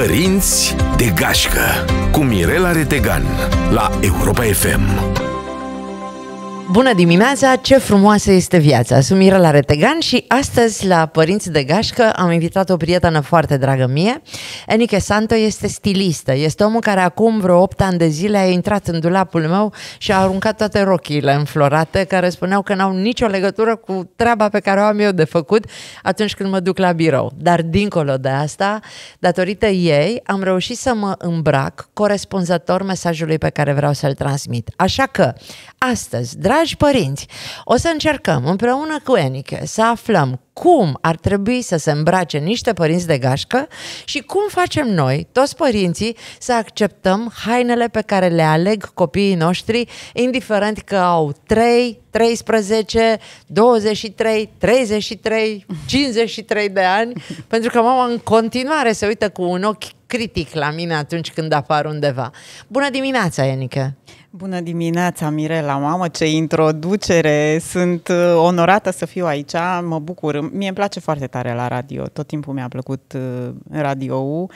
Părinți de gașcă cu Mirela Retegan la Europa FM. Bună dimineața, ce frumoasă este viața! Sunt la Retegan și astăzi la Părinți de Gașcă am invitat o prietenă foarte dragă mie. Enike Santo este stilistă, este omul care acum vreo 8 ani de zile a intrat în dulapul meu și a aruncat toate rochiile înflorate care spuneau că n-au nicio legătură cu treaba pe care o am eu de făcut atunci când mă duc la birou. Dar dincolo de asta, datorită ei, am reușit să mă îmbrac corespunzător mesajului pe care vreau să-l transmit. Așa că, astăzi, dragi Dragi părinți, o să încercăm împreună cu Enike să aflăm cum ar trebui să se îmbrace niște părinți de gașcă și cum facem noi, toți părinții, să acceptăm hainele pe care le aleg copiii noștri, indiferent că au 3, 13, 23, 33, 53 de ani, pentru că mama în continuare se uită cu un ochi critic la mine atunci când apar undeva. Bună dimineața, Enike. Bună dimineața, Mirela, mamă, ce introducere! Sunt uh, onorată să fiu aici, mă bucur. Mie îmi place foarte tare la radio, tot timpul mi-a plăcut uh, radio-ul.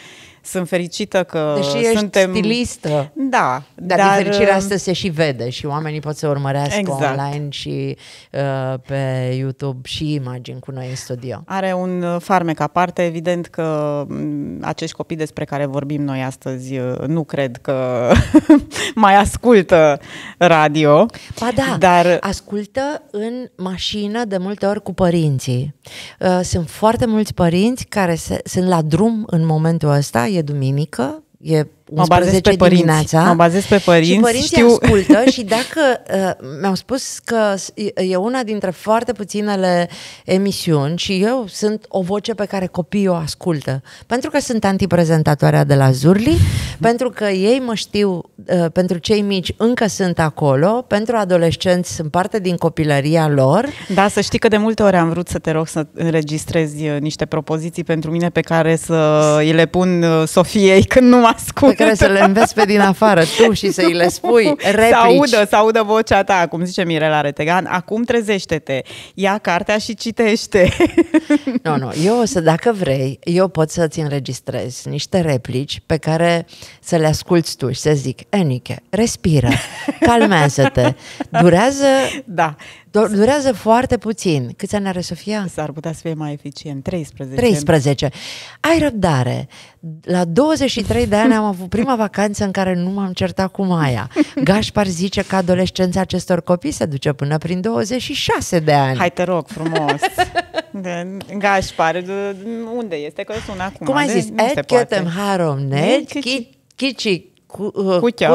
Sunt fericită că Deși suntem... stilistă. Da. Dar, dar fericirea uh, asta se și vede și oamenii pot să urmărească exact. online și uh, pe YouTube și imagini cu noi în studio. Are un uh, farmec aparte, evident că mm, acești copii despre care vorbim noi astăzi uh, nu cred că mai ascultă radio. Ba da, dar... ascultă în mașină de multe ori cu părinții. Uh, sunt foarte mulți părinți care se, sunt la drum în momentul ăsta, e duminică, e mă bazez pe părinți, Mă bazez pe părinți. Și părinții știu... ascultă și dacă uh, mi-au spus că e una dintre foarte puținele emisiuni și eu sunt o voce pe care copiii o ascultă. Pentru că sunt antiprezentatoarea de la Zurli, pentru că ei mă știu, uh, pentru cei mici încă sunt acolo, pentru adolescenți sunt parte din copilăria lor. Da, să știi că de multe ori am vrut să te rog să înregistrezi uh, niște propoziții pentru mine pe care să îi uh, le pun uh, Sofiei când nu mă ascult care să le înveți pe din afară, tu și să-i le spui, replici. Să audă, să audă vocea ta, cum zice Mirela Retegan, acum trezește-te, ia cartea și citește. Nu, nu, eu o să, dacă vrei, eu pot să-ți înregistrez niște replici pe care să le asculți tu și să zic, Enike, respiră, calmează-te, durează da. Durează foarte puțin. Câți ani are Sofia? S-ar putea să fie mai eficient. 13. 13. Ai răbdare. La 23 de ani am avut prima vacanță în care nu m-am certat cu Maia. Gașpar zice că adolescența acestor copii se duce până prin 26 de ani. Hai te rog frumos. Gașpar, unde este? Că sună acum. Cum ai zis? Ed ketem harom ned, kici cuchio,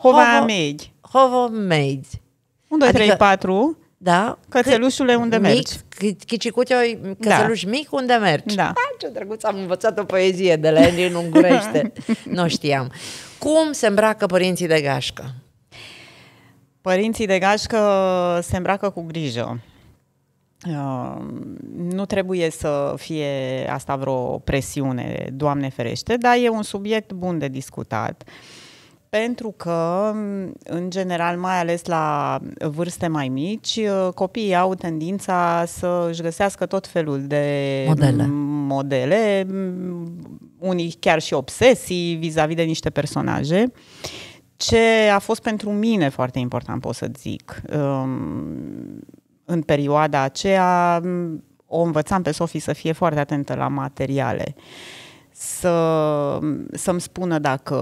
hovo made. Hovo made. 1, 2, adică, 3, 4 da? Cățelușule, unde mic, mergi? Chicicuteoi, cățeluș da. mic, unde mergi? Da. Ah, ce drăguț, am învățat o poezie de la Elin Ungurește. nu știam. Cum se îmbracă părinții de gașcă? Părinții de gașcă se îmbracă cu grijă. Uh, nu trebuie să fie asta vreo presiune, Doamne ferește, dar e un subiect bun de discutat. Uh, pentru că, în general, mai ales la vârste mai mici, copiii au tendința să își găsească tot felul de modele, modele unii chiar și obsesii vis-a-vis de niște personaje. Ce a fost pentru mine foarte important, pot să zic, um, în perioada aceea o învățam pe Sofie să fie foarte atentă la materiale. Uh, să, să-mi spună dacă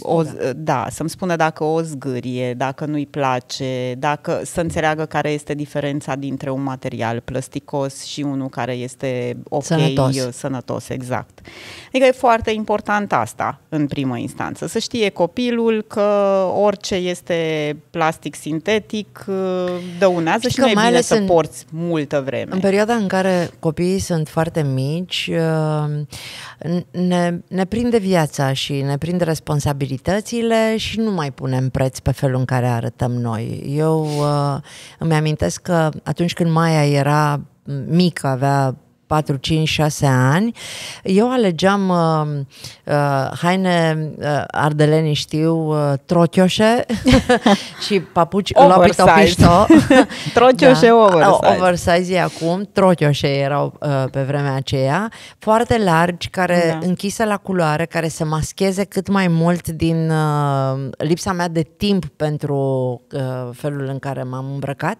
o, da, să-mi spună dacă o zgârie, dacă nu-i place, dacă să înțeleagă care este diferența dintre un material plasticos și unul care este ok, sănătos, sănătos exact. Adică e foarte important asta în primă instanță, să știe copilul că orice este plastic sintetic uh, dăunează și, și nu mai e bine să în, porți multă vreme. În perioada în care copiii sunt foarte mici, uh, ne, ne prinde viața și ne prinde responsabilitățile și nu mai punem preț pe felul în care arătăm noi. Eu uh, îmi amintesc că atunci când Maia era mică, avea 4, 5, 6 ani, eu alegeam uh, uh, haine uh, ardelenii știu uh, trochioșe și papuci lopitopișto. trochioșe da. oversize. Oversize acum, trochioșe erau uh, pe vremea aceea, foarte largi, care da. închise la culoare, care să mascheze cât mai mult din uh, lipsa mea de timp pentru uh, felul în care m-am îmbrăcat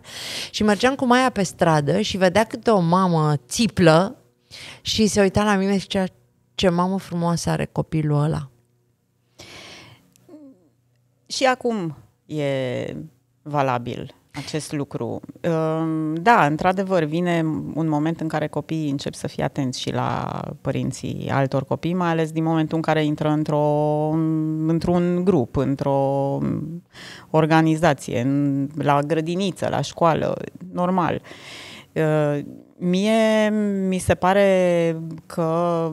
și mergeam cu Maia pe stradă și vedea câte o mamă țiplă și se uita la mine și zicea, ce mamă frumoasă are copilul ăla. Și acum e valabil acest lucru. Ehm, da, într-adevăr, vine un moment în care copiii încep să fie atenți și la părinții altor copii, mai ales din momentul în care intră într-o, într-un grup, într-o organizație, la grădiniță, la școală, normal. Mie mi se pare că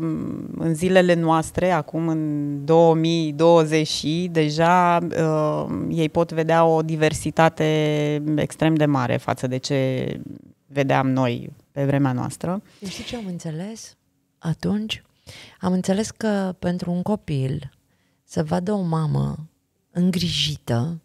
mm, în zilele noastre, acum în 2020, deja mm, ei pot vedea o diversitate extrem de mare față de ce vedeam noi pe vremea noastră. Deci știi ce am înțeles atunci? Am înțeles că pentru un copil să vadă o mamă îngrijită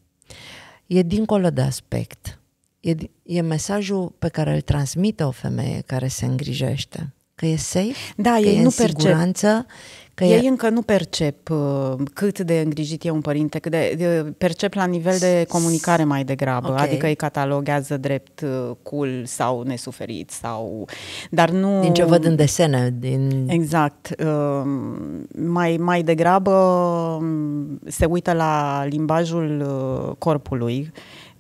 e dincolo de aspect e, e mesajul pe care îl transmite o femeie care se îngrijește. Că e safe, da, că ei e nu în percep. siguranță, Că ei e... încă nu percep uh, cât de îngrijit e un părinte, cât de, de percep la nivel de comunicare mai degrabă, okay. adică îi cataloguează drept uh, cool sau nesuferit sau dar nu Din ce văd în desene, din Exact. Uh, mai mai degrabă um, se uită la limbajul uh, corpului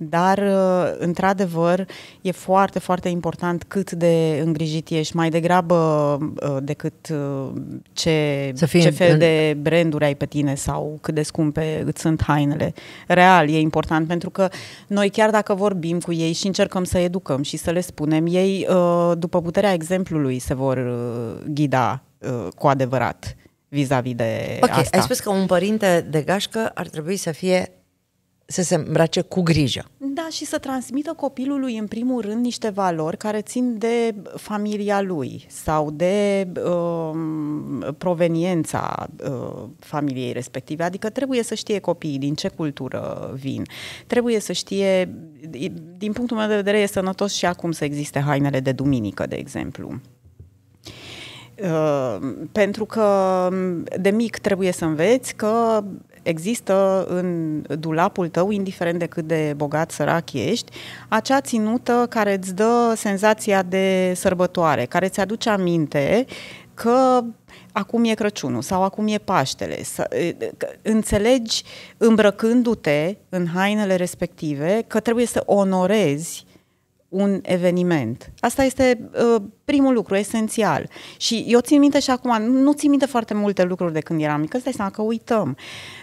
dar, uh, într-adevăr, e foarte, foarte important cât de îngrijit ești, mai degrabă uh, decât uh, ce, Să fie ce fel în... de branduri ai pe tine sau cât de scumpe îți sunt hainele. Real, e important pentru că noi chiar dacă vorbim cu ei și încercăm să educăm și să le spunem, ei, după puterea exemplului, se vor ghida cu adevărat vis-a-vis de okay, asta. Ai spus că un părinte de gașcă ar trebui să fie să se îmbrace cu grijă. Da, și să transmită copilului, în primul rând, niște valori care țin de familia lui sau de uh, proveniența uh, familiei respective. Adică trebuie să știe copiii din ce cultură vin. Trebuie să știe, din punctul meu de vedere, e sănătos și acum să existe hainele de duminică, de exemplu. Uh, pentru că um, de mic trebuie să înveți că există în dulapul tău, indiferent de cât de bogat, sărac ești, acea ținută care îți dă senzația de sărbătoare, care îți aduce aminte că acum e Crăciunul sau acum e Paștele. Să, înțelegi îmbrăcându-te în hainele respective că trebuie să onorezi un eveniment. Asta este uh, primul lucru esențial. Și eu țin minte și acum, nu țin minte foarte multe lucruri de când eram mică, stai seama că uităm.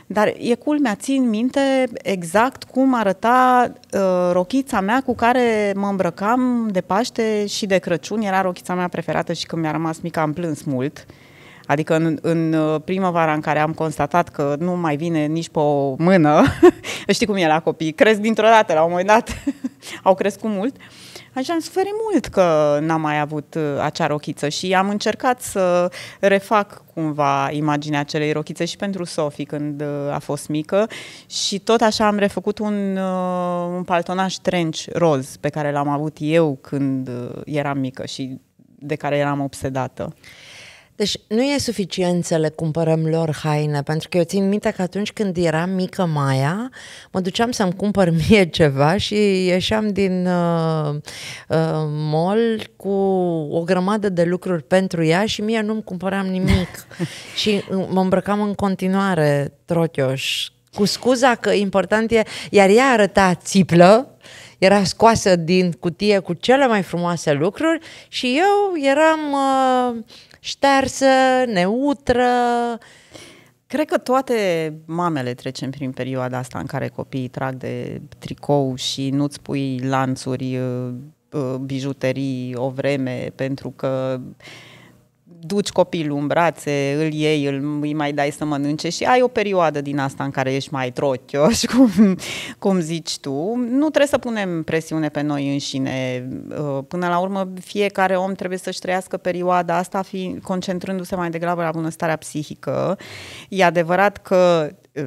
Dar e culmea, țin minte exact cum arăta uh, rochița mea cu care mă îmbrăcam de Paște și de Crăciun. Era rochița mea preferată și când mi-a rămas mică am plâns mult. Uh, Adică în, în uh, primăvara în care am constatat că nu mai vine nici pe o mână, știi cum e la copii, cresc dintr-o dată, la un moment dat au crescut mult, așa am suferit mult că n-am mai avut uh, acea rochiță și am încercat să refac cumva imaginea acelei rochițe și pentru Sofi când uh, a fost mică și tot așa am refăcut un, un paltonaj trench roz pe care l-am avut eu când eram mică și de care eram obsedată. Deci nu e suficient să le cumpărăm lor haine, pentru că eu țin minte că atunci când eram mică Maia, mă duceam să-mi cumpăr mie ceva și ieșeam din uh, uh, mall cu o grămadă de lucruri pentru ea și mie nu-mi cumpăram nimic. și uh, mă îmbrăcam în continuare trochioș, cu scuza că important e, iar ea arăta țiplă, era scoasă din cutie cu cele mai frumoase lucruri și eu eram uh, ștersă, neutră. Cred că toate mamele trecem prin perioada asta în care copiii trag de tricou și nu-ți pui lanțuri, uh, uh, bijuterii o vreme, pentru că uh, duci copilul în brațe, îl iei, îl, îi mai dai să mănânce și ai o perioadă din asta în care ești mai trochioș, cum, cum zici tu. Nu trebuie să punem presiune pe noi înșine. Uh, până la urmă, fiecare om trebuie să-și trăiască perioada asta fi, concentrându-se mai degrabă la bunăstarea psihică. E adevărat că uh,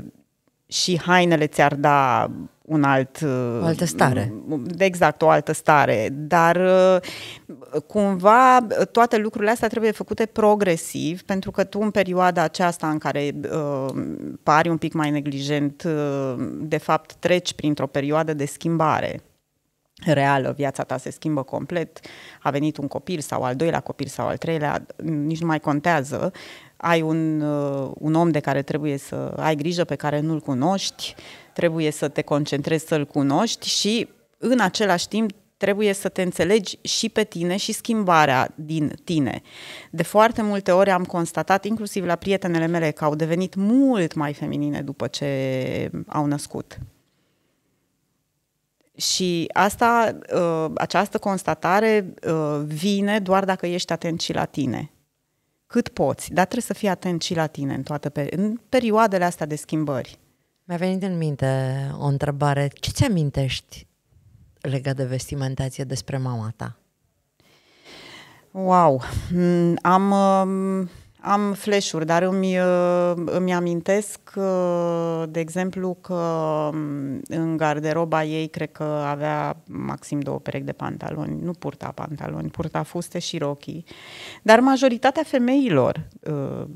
și hainele ți-ar da un alt... Uh, o altă stare. Exact, o altă stare. Dar uh, cumva toate lucrurile astea trebuie făcute progresiv, pentru că tu în perioada aceasta în care uh, pari un pic mai neglijent, uh, de fapt treci printr-o perioadă de schimbare reală, viața ta se schimbă complet, a venit un copil sau al doilea copil sau al treilea, nici nu mai contează, ai un, uh, un om de care trebuie să ai grijă, pe care nu-l cunoști, uh, trebuie să te concentrezi să-l cunoști și în același timp trebuie să te înțelegi și pe tine și schimbarea din tine. De foarte multe ori am constatat, inclusiv la prietenele mele, că au devenit mult mai feminine după ce au născut. Și asta, uh, această constatare uh, vine doar dacă ești atent și la tine. Cât poți, dar trebuie să fii atent și la tine în toată în perioadele astea de schimbări. Mi-a venit în minte o întrebare. Ce ți amintești legat de vestimentație despre mama ta? Wow! Mm, am, um, am flash-uri, dar îmi, uh, îmi amintesc, uh, de exemplu, că um, în garderoba ei cred că avea maxim două perechi de pantaloni. Nu purta pantaloni, purta fuste și rochii. Dar majoritatea femeilor uh,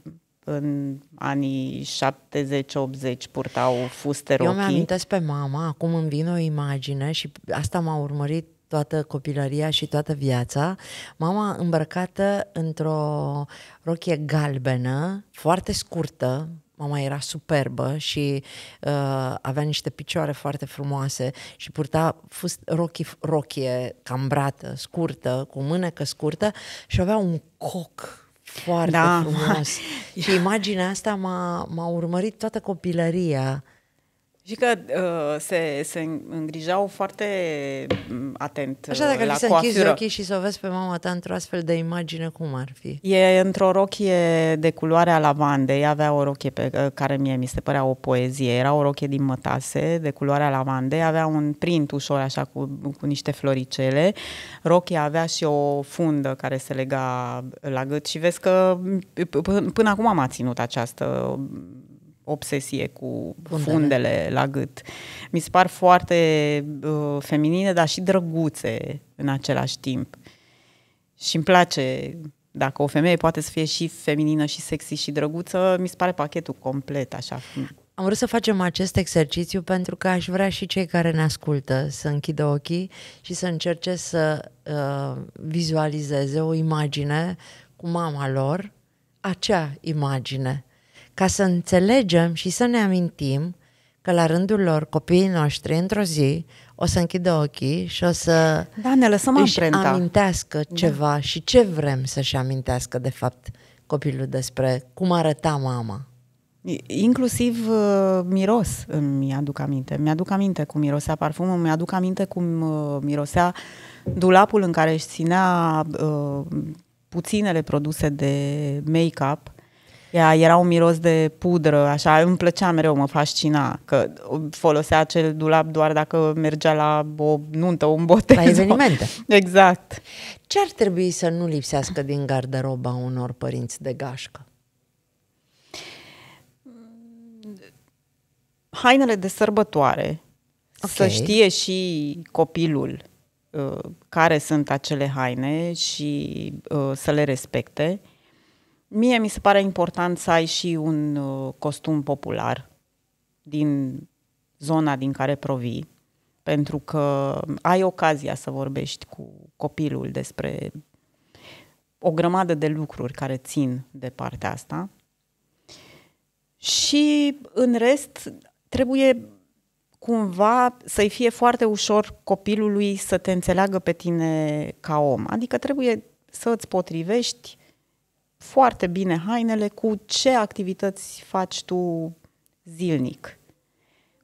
în anii 70-80 purtau fuste rochii. Eu mi-amintesc pe mama, acum îmi vine o imagine și asta m-a urmărit toată copilăria și toată viața. Mama îmbrăcată într-o rochie galbenă, foarte scurtă, mama era superbă și uh, avea niște picioare foarte frumoase și purta fust, rochie, rochie cambrată, scurtă, cu mânecă scurtă și avea un coc foarte da. frumos. și imaginea asta m-a, m-a urmărit toată copilăria și că uh, se, se îngrijau foarte mm, atent la Așa, dacă la să închizi ochii și să o vezi pe mama ta într-o astfel de imagine, cum ar fi? E într-o rochie de culoare a lavandei, avea o rochie pe uh, care mie mi se părea o poezie, era o rochie din mătase de culoare a lavandei, avea un print ușor așa cu, cu niște floricele, rochia avea și o fundă care se lega la gât și vezi că mm, până acum m-a ținut această obsesie cu da, fundele, fundele da. la gât. Mi se par foarte uh, feminine, dar și drăguțe în același timp. Și îmi place dacă o femeie poate să fie și feminină și sexy și drăguță, mi se pare pachetul complet așa. Am vrut să facem acest exercițiu pentru că aș vrea și cei care ne ascultă să închidă ochii și să încerce să uh, vizualizeze o imagine cu mama lor, acea imagine ca să înțelegem și să ne amintim că la rândul lor copiii noștri într-o zi o să închidă ochii și o să da, ne lăsăm își amprenta. amintească da. ceva da. și ce vrem să-și amintească de fapt copilul despre cum arăta mama. Inclusiv uh, miros îmi aduc aminte. Mi-aduc aminte cum mirosea parfumul, mi-aduc aminte cum uh, mirosea dulapul în care își ținea uh, puținele produse de make-up ea era un miros de pudră, așa, îmi plăcea mereu, mă fascina că folosea acel dulap doar dacă mergea la o nuntă, un botez. La evenimente. Exact. Ce ar trebui să nu lipsească din garderoba unor părinți de gașcă? Hainele de sărbătoare, okay. să știe și copilul uh, care sunt acele haine și uh, să le respecte. Mie mi se pare important să ai și un uh, costum popular din zona din care provii, pentru că ai ocazia să vorbești cu copilul despre o grămadă de lucruri care țin de partea asta. Și în rest trebuie cumva să-i fie foarte ușor copilului să te înțeleagă pe tine ca om. Adică trebuie să ți potrivești foarte bine hainele cu ce activități faci tu zilnic.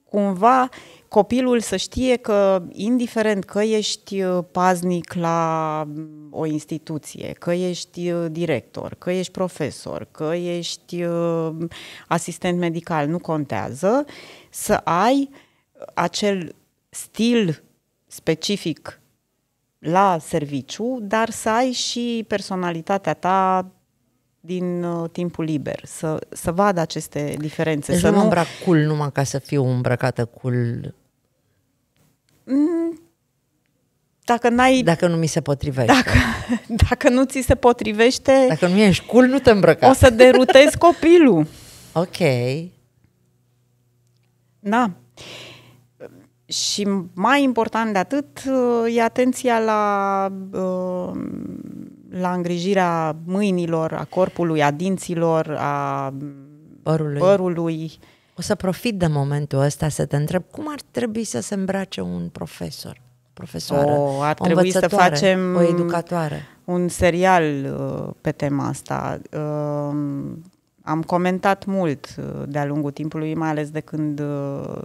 Cumva copilul să știe că, indiferent că ești uh, paznic la mm, o instituție, că ești uh, director, că ești profesor, că ești uh, asistent medical, nu contează, să ai acel stil specific la serviciu, dar să ai și personalitatea ta din uh, timpul liber, să, să vadă aceste diferențe. Deci să nu mă îmbrac cool numai ca să fiu îmbrăcată cool. Mm, dacă n-ai... Dacă nu mi se potrivește. Dacă, dacă nu ți se potrivește... Dacă nu ești cool, nu te îmbrăca. O să derutezi copilul. ok. Da. Și mai important de atât uh, e atenția la uh, la îngrijirea mâinilor, a corpului, a dinților, a părului. părului. O să profit de momentul ăsta să te întreb cum ar trebui să se îmbrace un profesor, profesoară, o, ar o trebui să facem o educatoare. Un serial uh, pe tema asta. Um, am comentat mult uh, de-a lungul timpului, mai ales de când sofi uh,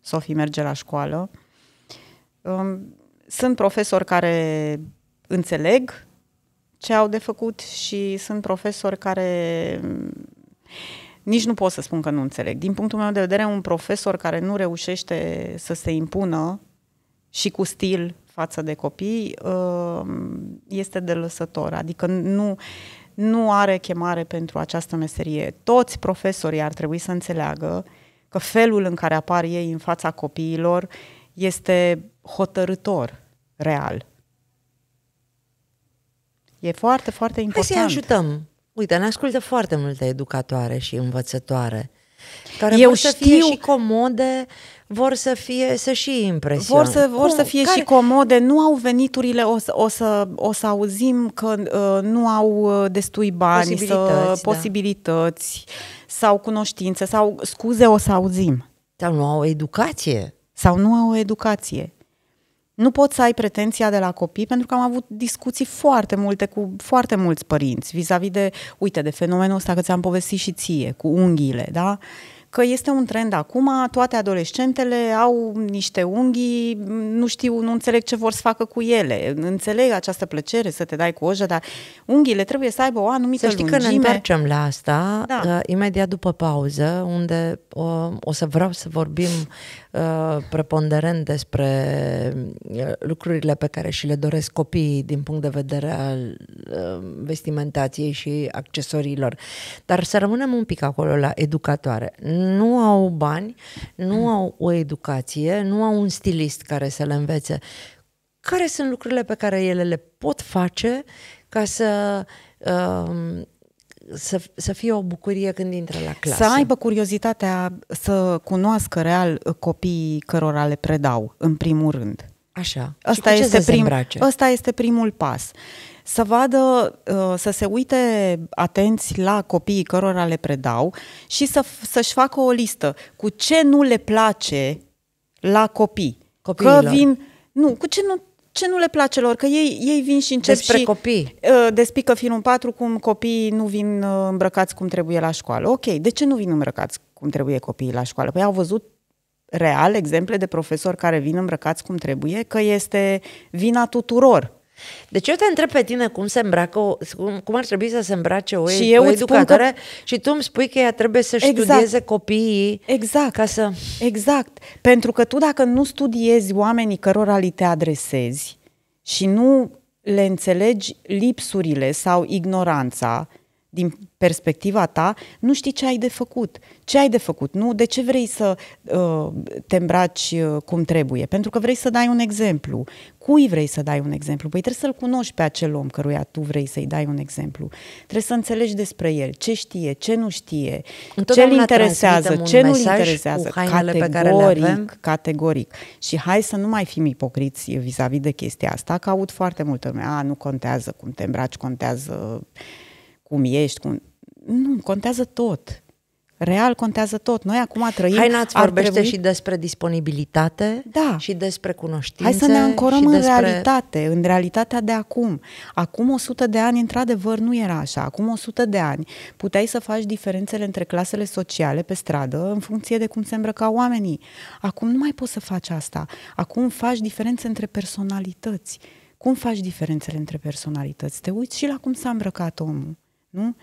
Sofie merge la școală. Um, sunt profesori care înțeleg ce au de făcut și sunt profesori care nici nu pot să spun că nu înțeleg. Din punctul meu de vedere, un profesor care nu reușește să se impună și cu stil față de copii uh, este de lăsător. Adică nu, nu are chemare pentru această meserie. Toți profesorii ar trebui să înțeleagă că felul în care apar ei în fața copiilor este hotărător real. E foarte, foarte important. Hai să-i ajutăm. Uite, ne ascultă foarte multe educatoare și învățătoare care Eu vor să știu... fie și comode, vor să fie să și impresioneze. Vor să, vor să fie care... și comode, nu au veniturile, o să, o să, o să auzim că uh, nu au uh, destui bani, posibilități, să, da. posibilități sau cunoștințe sau scuze o să auzim. Sau nu au educație. Sau nu au educație nu poți să ai pretenția de la copii, pentru că am avut discuții foarte multe cu foarte mulți părinți vis-a-vis de, uite, de fenomenul ăsta că ți-am povestit și ție, cu unghiile, da? Uh, că este un trend acum, toate adolescentele au niște unghii, nu știu, nu înțeleg ce vor să facă cu ele. Înțeleg această plăcere să te dai cu ojă, dar unghiile trebuie să aibă o anumită să știi lungime. că ne întoarcem la asta, da. uh, imediat după pauză, unde uh, o să vreau să vorbim uh, preponderent despre uh, lucrurile pe care și le doresc copiii din punct de vedere al uh, vestimentației și accesoriilor. Dar să rămânem un pic acolo la educatoare nu au bani, nu mm. au o educație, nu au un stilist care să le învețe. Care sunt lucrurile pe care ele le pot face ca să uh, să, să fie o bucurie când intră la clasă. Să aibă curiozitatea să cunoască real copiii cărora le predau, în primul rând. Așa. Asta, este, prim, asta este primul pas să vadă, uh, să se uite atenți la copiii cărora le predau și să, să-și facă o listă cu ce nu le place la copii. Copiilor. Că vin, nu, cu ce nu ce nu le place lor, că ei, ei vin și încep Despre și copii. Uh, despică filmul 4 cum copiii nu vin uh, îmbrăcați cum trebuie la școală. Ok, de ce nu vin îmbrăcați cum trebuie copiii la școală? Păi au văzut real exemple de profesori care vin îmbrăcați cum trebuie, că este vina tuturor deci eu te întreb pe tine cum se îmbracă, cum, cum ar trebui să se îmbrace o, și eu o educatoare că... și tu îmi spui că ea trebuie să exact. studieze copiii. Exact. Ca să... Exact. Pentru că tu dacă nu studiezi oamenii cărora li te adresezi și nu le înțelegi lipsurile sau ignoranța din perspectiva ta, nu știi ce ai de făcut. Ce ai de făcut, nu? De ce vrei să uh, te îmbraci uh, cum trebuie? Pentru că vrei să dai un exemplu. Cui vrei să dai un exemplu? Păi trebuie să-l cunoști pe acel om căruia tu vrei să-i dai un exemplu. Trebuie să înțelegi despre el, ce știe, ce nu știe, ce l interesează, ce nu-l interesează. Categoric, pe care le avem. categoric. Și hai să nu mai fim ipocriți vis-a-vis de chestia asta, că aud foarte multă lume, a, nu contează cum te îmbraci, contează cum ești, cum... Nu, contează tot. Real contează tot. Noi acum trăim... Hai n-ați vorbește trebui... și despre disponibilitate da. și despre cunoștințe. Hai să ne ancorăm în despre... realitate, în realitatea de acum. Acum 100 de ani, într-adevăr, nu era așa. Acum 100 de ani puteai să faci diferențele între clasele sociale pe stradă în funcție de cum se îmbrăca oamenii. Acum nu mai poți să faci asta. Acum faci diferențe între personalități. Cum faci diferențele între personalități? Te uiți și la cum s-a îmbrăcat omul, nu?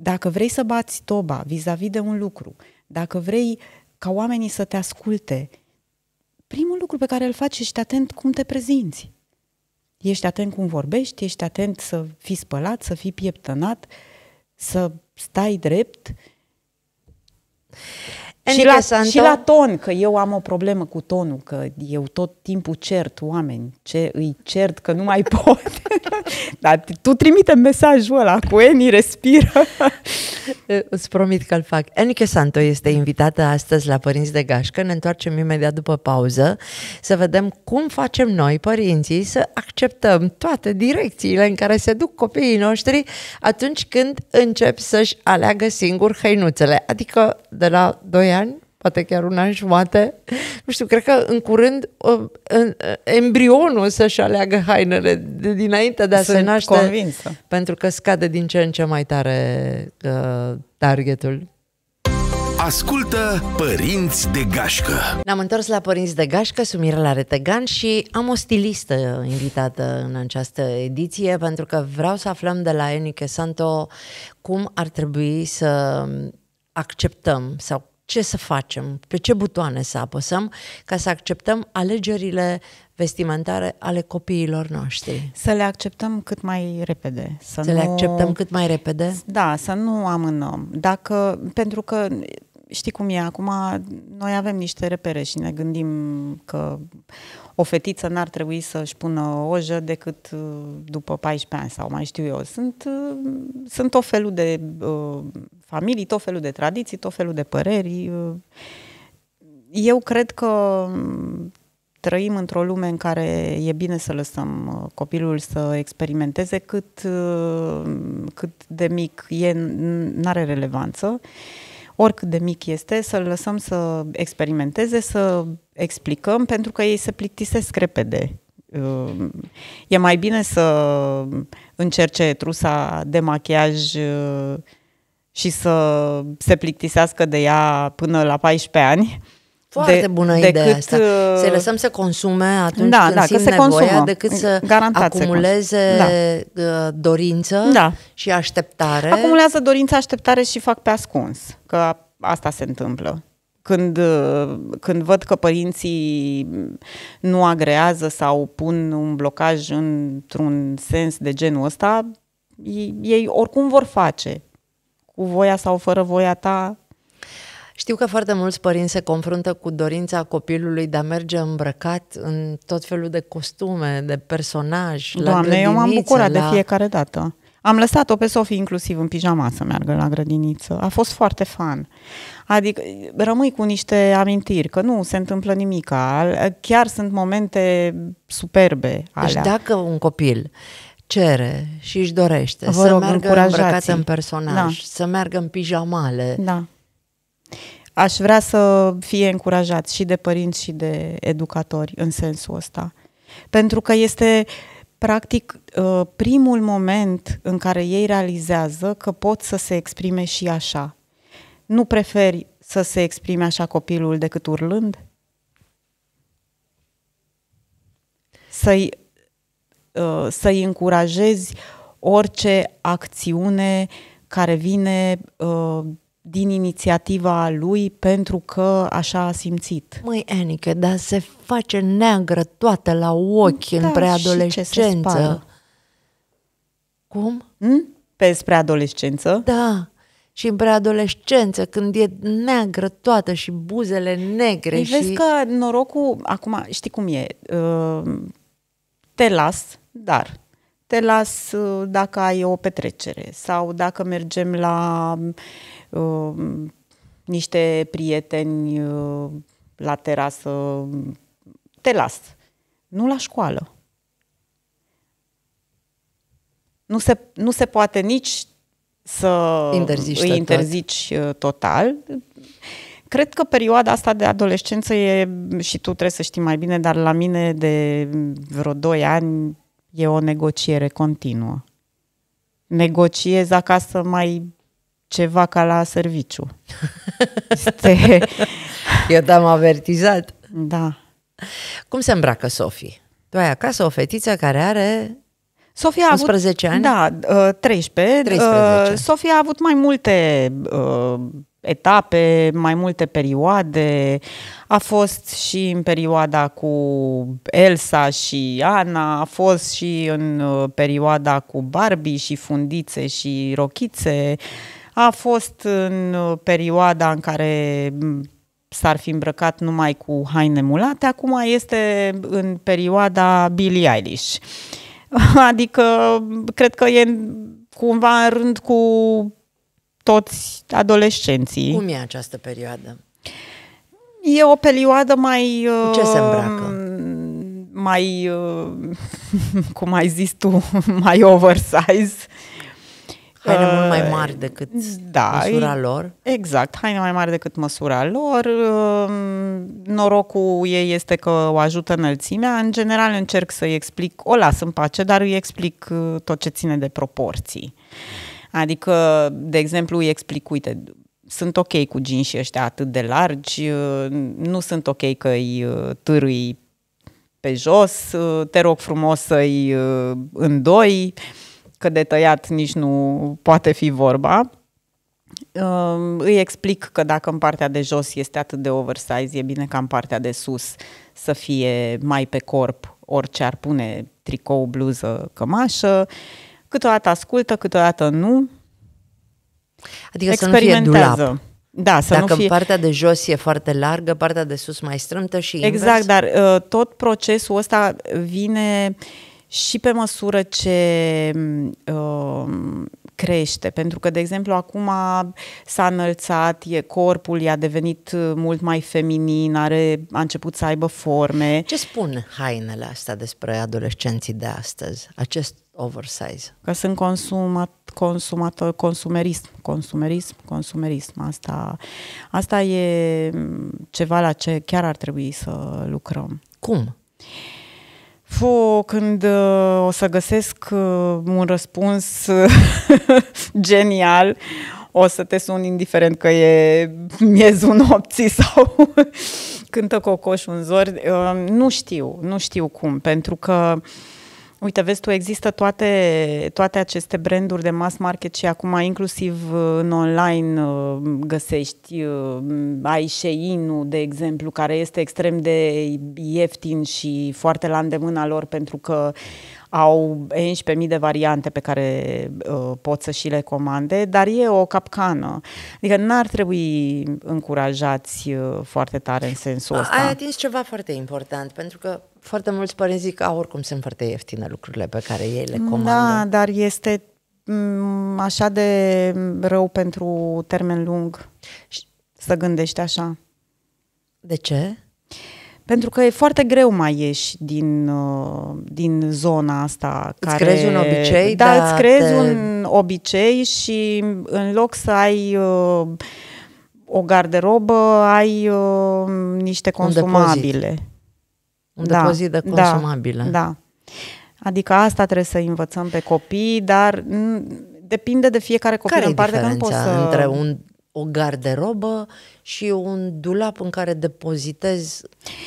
Dacă vrei să bați toba vis-a-vis de un lucru, dacă vrei ca oamenii să te asculte, primul lucru pe care îl faci, ești atent cum te prezinți. Ești atent cum vorbești, ești atent să fii spălat, să fii pieptănat, să stai drept și la, și la ton, că eu am o problemă cu tonul, că eu tot timpul cert oameni, ce îi cert că nu mai pot. Dar tu trimite mesajul ăla cu Eni, respiră. Îți promit că îl fac. Enike Santo este invitată astăzi la Părinți de Gașcă. Ne întoarcem imediat după pauză să vedem cum facem noi, părinții, să acceptăm toate direcțiile în care se duc copiii noștri atunci când încep să-și aleagă singur hăinuțele, adică de la 2 ani ani, poate chiar un an jumate. Nu știu, cred că în curând embrionul să-și aleagă hainele de dinainte de a Sunt se naște. Convinsă. Pentru că scade din ce în ce mai tare uh, targetul. Ascultă Părinți de Gașcă Ne-am întors la Părinți de Gașcă, sunt Mirela Retegan și am o stilistă invitată în această ediție pentru că vreau să aflăm de la Enike Santo cum ar trebui să acceptăm sau ce să facem, pe ce butoane să apăsăm ca să acceptăm alegerile vestimentare ale copiilor noștri. Să le acceptăm cât mai repede. Să, să nu... le acceptăm cât mai repede? Da, să nu amânăm. Dacă, pentru că știi cum e, acum noi avem niște repere și ne gândim că o fetiță n-ar trebui să-și pună ojă decât uh, după 14 ani sau mai știu eu. Sunt, uh, sunt tot felul de uh, familii, tot felul de tradiții, tot felul de păreri. Uh, eu cred că mm, trăim într-o lume în care e bine să lăsăm copilul să experimenteze cât, cât de mic e, n-are relevanță. Uh, oricât de mic este, să-l lăsăm să experimenteze, să explicăm, pentru că ei se plictisesc repede. Uh, e mai bine să încerce trusa de machiaj uh, și să se plictisească de ea până la 14 ani, foarte de, bună decât, ideea asta. Uh, să lăsăm să consume atunci da, când da, simt că se nevoia, consumă. decât să Garantat acumuleze da. Uh, dorință da. și așteptare. Acumulează dorință, așteptare și fac pe ascuns, că asta se întâmplă când, uh, când văd că părinții nu agrează sau pun un blocaj într-un sens de genul ăsta, ei, ei oricum vor face. Cu voia sau fără voia ta, știu că foarte mulți părinți se confruntă cu dorința copilului de a merge îmbrăcat în tot felul de costume, de personaj, Doamne, la eu m-am bucurat la... de fiecare dată. Am lăsat-o pe Sofie inclusiv în pijama să meargă la grădiniță. A fost foarte fan. Adică rămâi cu niște amintiri, că nu se întâmplă nimic. Chiar sunt momente superbe deci alea. Deci dacă un copil cere și își dorește Vă să rog, meargă îmbrăcat în personaj, da. să meargă în pijamale, da aș vrea să fie încurajați și de părinți și de educatori în sensul ăsta. Pentru că este practic ă, primul moment în care ei realizează că pot să se exprime și așa. Nu preferi să se exprime așa copilul decât urlând? Să-i, ă, să-i încurajezi orice acțiune care vine ă, din inițiativa lui pentru că așa a simțit. Măi, Enică, dar se face neagră toată la ochi da, în preadolescență. Cum? Hmm? Pe spre adolescență? Da. Și în preadolescență, când e neagră toată și buzele negre Ei, și... Vezi că norocul, acum știi cum e, uh, te las, dar te las uh, dacă ai o petrecere sau dacă mergem la Um, niște prieteni uh, la terasă, te las. Nu la școală. Nu se, nu se poate nici să interzici îi interzici tot. Uh, total. Cred că perioada asta de adolescență e, și tu trebuie să știi mai bine, dar la mine de vreo 2 ani e o negociere continuă. Negociez acasă mai ceva ca la serviciu. Este... Eu te-am avertizat. Da. Cum se îmbracă Sofie? Tu ai acasă o fetiță care are Sofia a 11 avut, ani? Da, 13. 13. Sofia a avut mai multe uh, etape, mai multe perioade. A fost și în perioada cu Elsa și Ana, a fost și în uh, perioada cu Barbie și fundițe și rochițe. A fost în uh, perioada în care s-ar fi îmbrăcat numai cu haine mulate, acum este în perioada Billie Eilish. Adică, cred că e cumva în rând cu toți adolescenții. Cum e această perioadă? E o perioadă mai... Cu ce se uh, îmbracă? Mai, uh, cum ai zis tu, mai oversize. Haine uh, mult mai mari decât da, măsura lor. Exact, haine mai mari decât măsura lor. Uh, norocul ei este că o ajută înălțimea. În general încerc să-i explic, o las în pace, dar îi explic uh, tot ce ține de proporții. Adică, de exemplu, îi explic, uite, sunt ok cu ginșii ăștia atât de largi, uh, nu sunt ok că îi uh, târâi pe jos, te rog frumos să-i îndoi, că de tăiat nici nu poate fi vorba. Um, îi explic că dacă în partea de jos este atât de oversize, e bine ca în partea de sus să fie mai pe corp orice ar pune tricou, bluză, cămașă. Câteodată ascultă, câteodată nu. Adică să nu fie dulap. Da, să Dacă nu fie... partea de jos e foarte largă, partea de sus mai strâmtă și Exact, invers. dar uh, tot procesul ăsta vine uh, și pe măsură ce uh, crește, pentru că, de exemplu, acum s-a înălțat, e, corpul i-a devenit uh, mult mai feminin, are, a început să aibă forme. Ce spun hainele astea despre adolescenții de astăzi, acest oversize? Că sunt consumat, consumat, consumerism, consumerism, consumerism. Asta, asta e mm, ceva la ce chiar ar trebui să lucrăm. Cum? Uh, Fu, când uh, o să găsesc uh, un răspuns uh, genial, o să te sun indiferent că e miezul nopții sau cântă cocoș un zor. nu știu, nu știu cum, pentru că uh, Uite, vezi, tu există toate, toate aceste branduri de mass market și acum inclusiv uh, în online uh, găsești. Uh, ai shein de exemplu, care este extrem de ieftin și foarte la îndemâna lor pentru că au 11.000 de variante pe care uh, pot să și le comande, dar e o capcană. Adică n-ar trebui încurajați uh, foarte tare în sensul ăsta. Ai atins ceva foarte important, pentru că foarte mulți părinți zic că oricum sunt foarte ieftine lucrurile pe care ei le comandă. Da, dar este m- mm, așa de rău pentru termen lung să gândești așa. De ce? Pentru că e foarte greu mai ieși din, uh, din zona asta. Îți care, crezi un obicei? Da, da îți crezi te... un obicei și în loc să ai uh, o garderobă, ai uh, niște consumabile. Un da, depozit, un depozit da, de consumabile. Da, da. Adică asta trebuie să învățăm pe copii, dar depinde de fiecare copil Care în parte. Care e diferența să... între un o garderobă și un dulap în care depozitez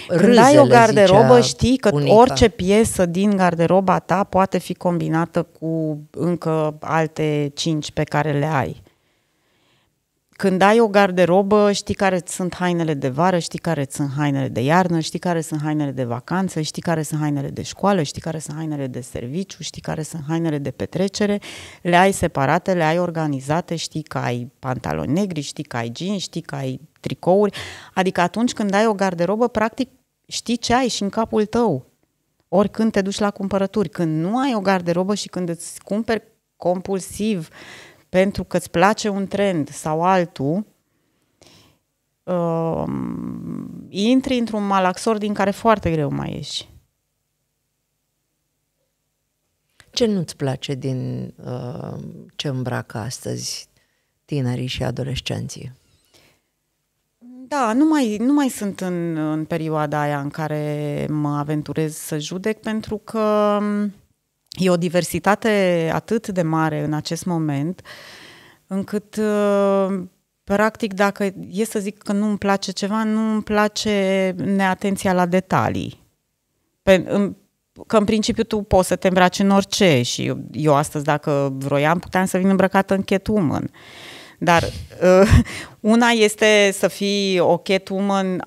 râzele, Când ai o garderobă, știi că unica. orice piesă din garderoba ta poate fi combinată cu încă alte cinci pe care le ai. Când ai o garderobă, știi care sunt hainele de vară, știi care sunt hainele de iarnă, știi care sunt hainele de vacanță, știi care sunt hainele de școală, știi care sunt hainele de serviciu, știi care sunt hainele de petrecere, le ai separate, le ai organizate, știi că ai pantaloni negri, știi că ai jeans, știi că ai tricouri. Adică atunci când ai o garderobă, practic știi ce ai și în capul tău. Oricând când te duci la cumpărături, când nu ai o garderobă și când îți cumperi compulsiv uh, pentru că îți place un trend sau altul, uh, intri într-un malaxor din care foarte greu mai ieși. Ce nu-ți place din uh, ce îmbracă astăzi tinerii și adolescenții? Da, nu mai, nu mai sunt în, în perioada aia în care mă aventurez să judec pentru că uh, E o diversitate atât de mare în acest moment, încât uh, practic, dacă e să zic că nu îmi place ceva, nu îmi place neatenția la detalii. că în principiu tu poți să te îmbraci în orice și eu, astăzi, dacă vroiam, puteam să vin îmbrăcată în Catwoman. Dar uh, una este să fii o Catwoman,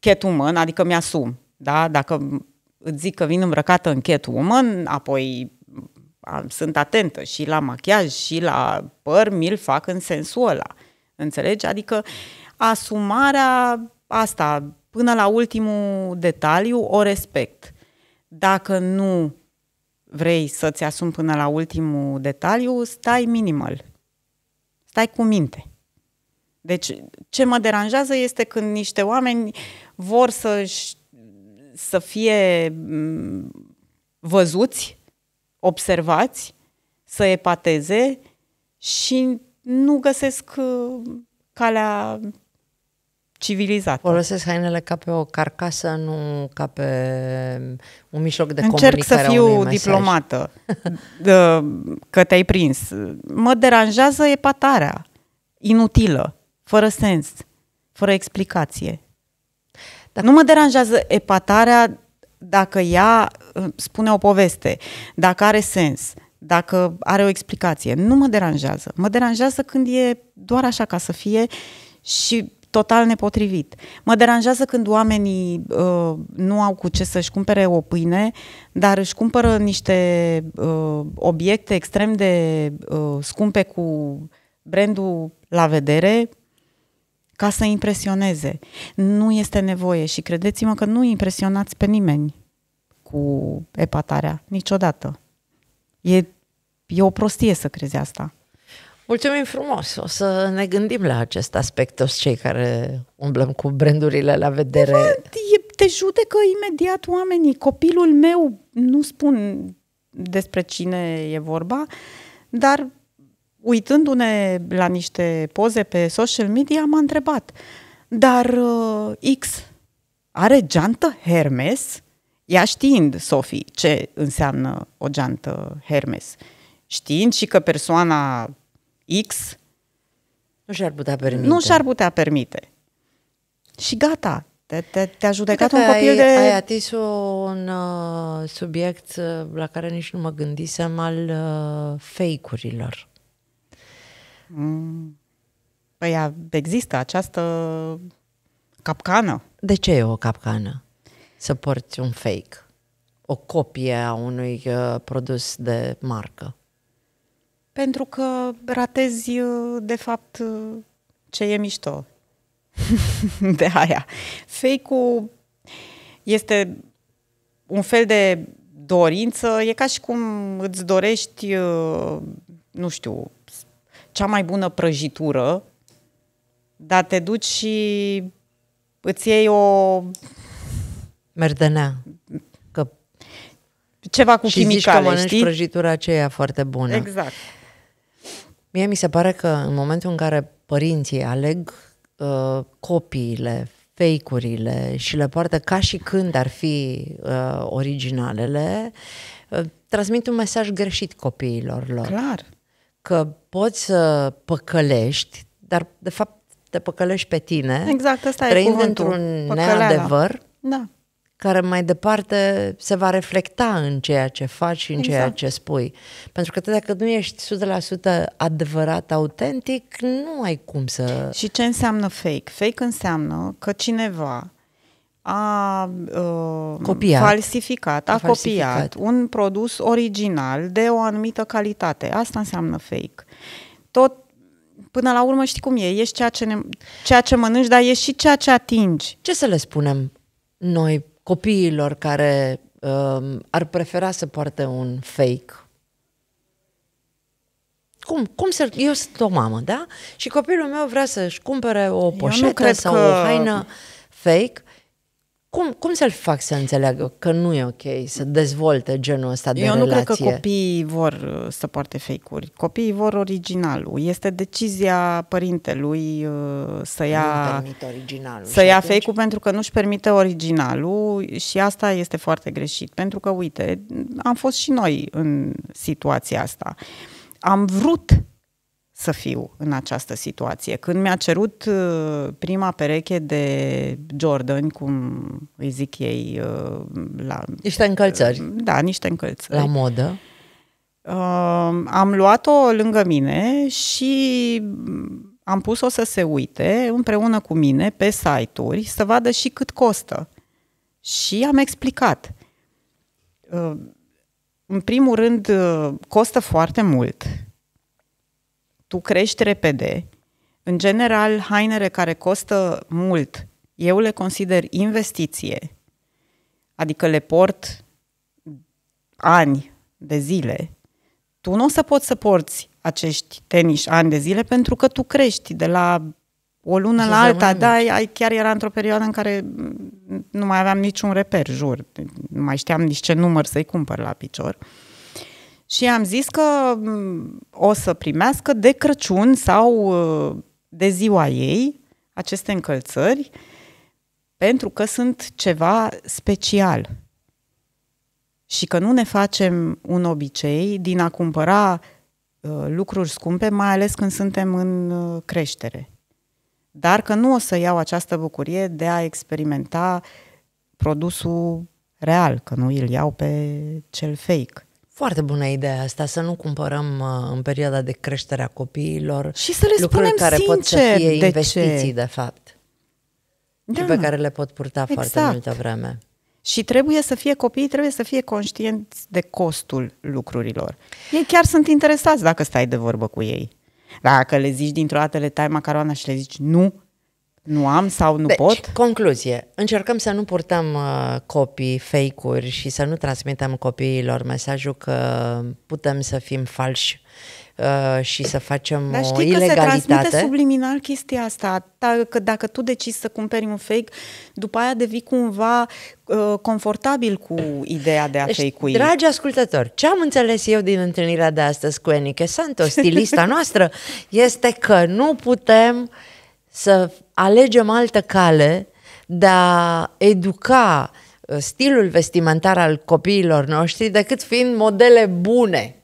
Catwoman adică mi-asum, da? Dacă îți zic că vin îmbrăcată în Catwoman, apoi am, sunt atentă și la machiaj și la păr, mi-l fac în sensul ăla. Înțelegi? Adică asumarea asta până la ultimul detaliu o respect. Dacă nu vrei să-ți asumi până la ultimul detaliu, stai minimal. Stai cu minte. Deci, ce mă deranjează este când niște oameni vor să-și să fie văzuți, observați, să epateze și nu găsesc uh, calea civilizată. Folosesc hainele ca pe o carcasă, nu ca pe un mijloc de Încerc comunicare Încerc să fiu a diplomată, că te-ai prins. Mă deranjează epatarea, inutilă, fără sens, fără explicație. Dar nu mă deranjează epatarea dacă ea uh, spune o poveste, dacă are sens, dacă are o explicație. Nu mă deranjează. Mă deranjează când e doar așa ca să fie și total nepotrivit. Mă deranjează când oamenii uh, nu au cu ce să-și cumpere o pâine, dar își cumpără niște uh, obiecte extrem de uh, scumpe cu brandul la vedere, ca să impresioneze. Nu este nevoie și credeți-mă că nu impresionați pe nimeni cu epatarea, niciodată. E, e o prostie să crezi asta. Mulțumim frumos! O să ne gândim la acest aspect, toți cei care umblăm cu brandurile la vedere. Bă, te judecă imediat oamenii. Copilul meu, nu spun despre cine e vorba, dar uitându-ne la niște poze pe social media, m-a întrebat, dar uh, X are geantă Hermes? Ea știind, Sofie, ce înseamnă o geantă Hermes, știind și că persoana X nu și-ar putea permite. Nu și-ar putea permite. Și gata, te, te, te-a judecat Uite un copil ai, de... Ai atins un uh, subiect uh, la care nici nu mă gândisem al uh, fake-urilor. Mm. Păi există această capcană. De ce e o capcană? Să porți un fake, o copie a unui uh, produs de marcă. Pentru că ratezi, uh, de fapt, uh, ce e mișto de aia. Fake-ul este un fel de dorință, e ca și cum îți dorești, uh, nu știu, cea mai bună prăjitură, dar te duci și îți iei o... Merdenea. Că... Ceva cu și chimicale, zici că știi? prăjitura aceea foarte bună. Exact. Mie mi se pare că în momentul în care părinții aleg uh, copiile, fake-urile și le poartă ca și când ar fi uh, originalele, uh, transmit un mesaj greșit copiilor lor. Clar că poți să păcălești, dar de fapt te păcălești pe tine. Exact, asta trăind e într-un păcăleala. neadevăr da. care mai departe se va reflecta în ceea ce faci și în exact. ceea ce spui. Pentru că dacă nu ești 100% adevărat, autentic, nu ai cum să... Și ce înseamnă fake? Fake înseamnă că cineva a uh, a, copiat, falsificat, a, a falsificat. copiat un produs original de o anumită calitate. Asta înseamnă fake. Tot până la urmă știi cum e, ești ceea ce, ne, ceea ce mănânci, dar ești și ceea ce atingi. Ce să le spunem noi copiilor care uh, ar prefera să poarte un fake? Cum, cum să, eu sunt o mamă, da? Și copilul meu vrea să-și cumpere o poșetă sau că... o haină fake cum, cum să-l fac să înțeleagă că nu e ok să dezvolte genul ăsta de Eu relație? Eu nu cred că copiii vor uh, să poarte fake-uri. Copiii vor originalul. Este decizia părintelui uh, să ia, originalul. să ia atunci... fake-ul pentru că nu-și permite originalul și asta este foarte greșit. Pentru că, uite, am fost și noi în situația asta. Am vrut să fiu în această situație. Când mi-a cerut uh, prima pereche de Jordan, cum îi zic ei, uh, la... Niște încălțări. Uh, da, niște încălțări. La modă. Am luat-o lângă mine și am pus-o să se uite împreună cu mine pe site-uri să vadă și cât costă. Și am explicat. În primul rând, costă foarte mult tu crești repede, în general, hainele care costă mult, eu le consider investiție, adică le port ani de zile. Tu nu o să poți să porți acești tenis ani de zile pentru că tu crești de la o lună la alta, da, ai, chiar era într-o perioadă în care nu mai aveam niciun reper, jur. Nu mai știam nici ce număr să-i cumpăr la picior. Uh, și am zis că mm, o să primească de Crăciun sau uh, de ziua ei aceste încălțări, pentru că sunt ceva special. Și că nu ne facem un obicei din a cumpăra uh, lucruri scumpe, mai ales când suntem în uh, creștere. Dar că nu o să iau această bucurie de a experimenta produsul real, că nu îl iau pe cel fake. Foarte bună ideea asta, să nu cumpărăm uh, în perioada de creștere a copiilor și să le lucruri spunem care sincer, pot să fie de investiții, ce? de fapt. Da. Și pe care le pot purta exact. foarte multă vreme. Și trebuie să fie copiii, trebuie să fie conștienți de costul lucrurilor. Ei chiar sunt interesați dacă stai de vorbă cu ei. Dacă le zici dintr-o dată le tai macaroana și le zici nu, nu am sau nu deci, pot? concluzie. Încercăm să nu purtăm uh, copii, fake-uri și să nu transmitem copiilor mesajul că putem să fim falși uh, și să facem Dar știi o ilegalitate. că se transmite subliminal chestia asta. Că dacă tu decizi să cumperi un fake, după aia devii cumva uh, confortabil cu ideea de a deci, fake-ui. Dragi ascultători, ce am înțeles eu din întâlnirea de astăzi cu Enike Santos, stilista noastră, este că nu putem să alegem altă cale de a educa uh, stilul vestimentar al copiilor noștri decât fiind modele bune.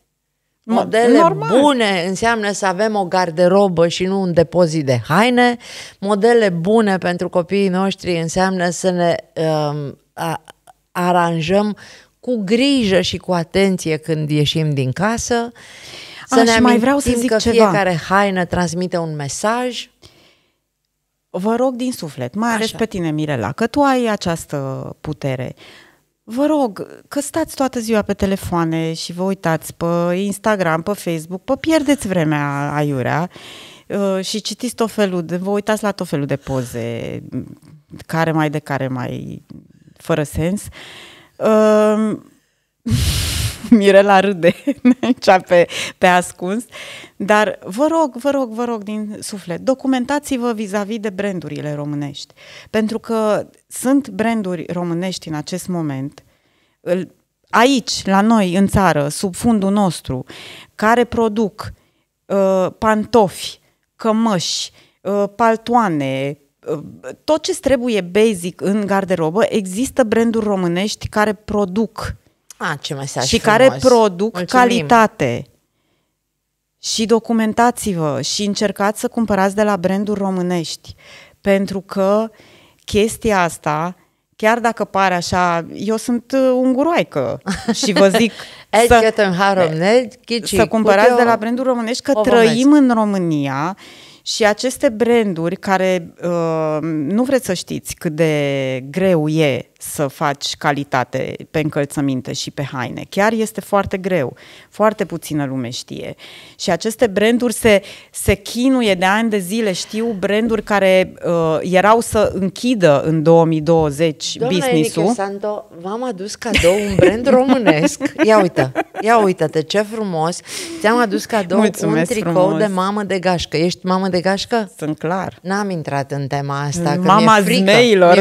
Modele Normal. bune înseamnă să avem o garderobă și nu un depozit de haine. Modele bune pentru copiii noștri înseamnă să ne um, a, aranjăm cu grijă și cu atenție când ieșim din casă. Să a, ah, ne și mai vreau să zic că ceva. fiecare haină transmite un mesaj vă rog din suflet, mai ales pe tine, Mirela, că tu ai această putere. Vă rog, că stați toată ziua pe telefoane și vă uitați pe Instagram, pe Facebook, pe pierdeți vremea aiurea uh, și citiți tot felul, de, vă uitați la tot felul de poze, care mai de care mai, fără sens. Uh, Mirela râde cea pe, pe ascuns, dar vă rog, vă rog, vă rog din suflet, documentați-vă vis-a-vis de brandurile românești, pentru că sunt branduri românești în acest moment, aici, la noi, în țară, sub fundul nostru, care produc uh, pantofi, cămăși, uh, paltoane, uh, tot ce trebuie basic în garderobă, există branduri românești care produc a, ce mesaj și frumos. care produc Mulțumim. calitate. Și documentați-vă și încercați să cumpărați de la branduri românești. Pentru că chestia asta, chiar dacă pare așa, eu sunt uh, unguroaică și vă zic să, eh, să cumpărați de la branduri românești că trăim în România și aceste branduri care uh, nu vreți să știți cât de greu e să faci calitate pe încălțăminte și pe haine. Chiar este foarte greu. Foarte puțină lume știe. Și aceste branduri se, se chinuie de ani de zile. Știu branduri care uh, erau să închidă în 2020 Doamna business-ul. Santo, v-am adus cadou un brand românesc. Ia uite, ia uite-te ce frumos. Ți-am adus cadou Mulțumesc un tricou frumos. de mamă de gașcă. Ești mamă de gașcă? Sunt clar. N-am intrat în tema asta, că Mama mi-e frică,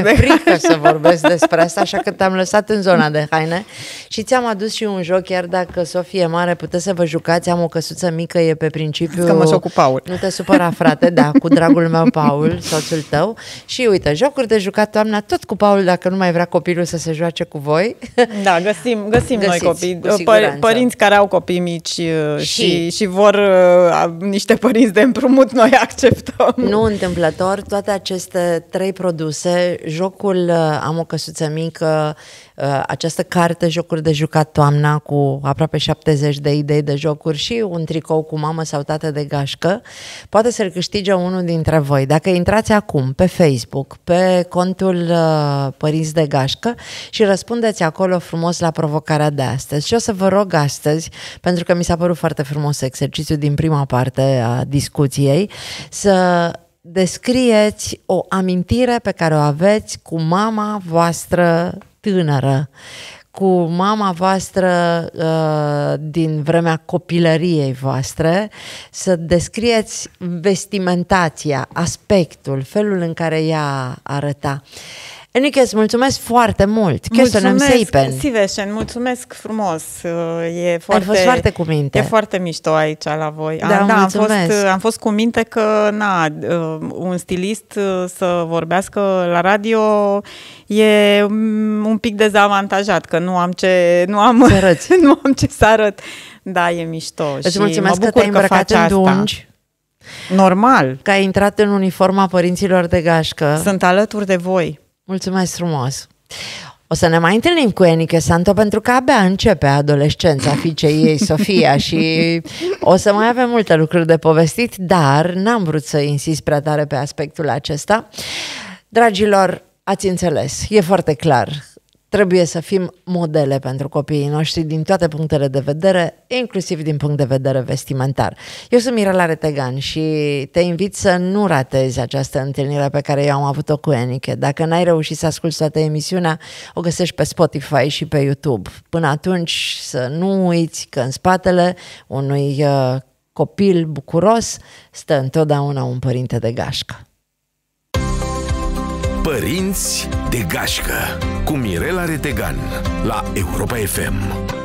mi-e frică să vorbesc despre despre asta, așa că te-am lăsat în zona de haine și ți-am adus și un joc, chiar dacă Sofie e mare, puteți să vă jucați, am o căsuță mică, e pe principiu... Că mă joc cu Paul. Nu te supăra, frate, da, cu dragul meu Paul, soțul tău. Și uite, jocuri de jucat toamna, tot cu Paul, dacă nu mai vrea copilul să se joace cu voi. Da, găsim, găsim Găsiți, noi copii, păr- părinți care au copii mici uh, și, și, și vor uh, niște părinți de împrumut, noi acceptăm. Nu întâmplător, toate aceste trei produse, jocul uh, Am o căsuță mulțumim că uh, această carte Jocuri de jucat toamna cu aproape 70 de idei de jocuri și un tricou cu mamă sau tată de gașcă poate să-l câștige unul dintre voi. Dacă intrați acum pe Facebook, pe contul uh, Părinți de Gașcă și răspundeți acolo frumos la provocarea de astăzi. Și o să vă rog astăzi, pentru că mi s-a părut foarte frumos exercițiul din prima parte a discuției, să descrieți o amintire pe care o aveți cu mama voastră tânără, cu mama voastră uh, din vremea copilăriei voastre, să descrieți vestimentația, aspectul, felul în care ea arăta. Uh, Enrique, îți mulțumesc foarte mult. Mulțumesc, Siveșen, mulțumesc frumos. E foarte, fost foarte cu minte. E foarte mișto aici la voi. Da, am, da mulțumesc. am, fost, uh, am fost cu minte că na, uh, un stilist uh, să vorbească la radio e mm, un pic dezavantajat, că nu am ce, nu am, nu am ce să arăt. Da, e mișto. Îți și mulțumesc mă bucur că te-ai îmbrăcat în dungi. Normal. Că ai intrat în uniforma părinților de gașcă. Sunt alături de voi. Mulțumesc frumos! O să ne mai întâlnim cu Enike Santo pentru că abia începe adolescența fiicei ei, Sofia, și o să mai avem multe lucruri de povestit, dar n-am vrut să insist prea tare pe aspectul acesta. Dragilor, ați înțeles, e foarte clar. Trebuie să fim modele pentru copiii noștri din toate punctele de vedere, inclusiv din punct de vedere vestimentar. Eu sunt Mirela Retegan și te invit să nu ratezi această întâlnire pe care eu am avut-o cu Enike. Dacă n-ai reușit să asculti toată emisiunea, o găsești pe Spotify și pe YouTube. Până atunci să nu uiți că în spatele unui uh, copil bucuros stă întotdeauna un părinte de gașcă. Părinți de gașcă cu Mirela Retegan la Europa FM.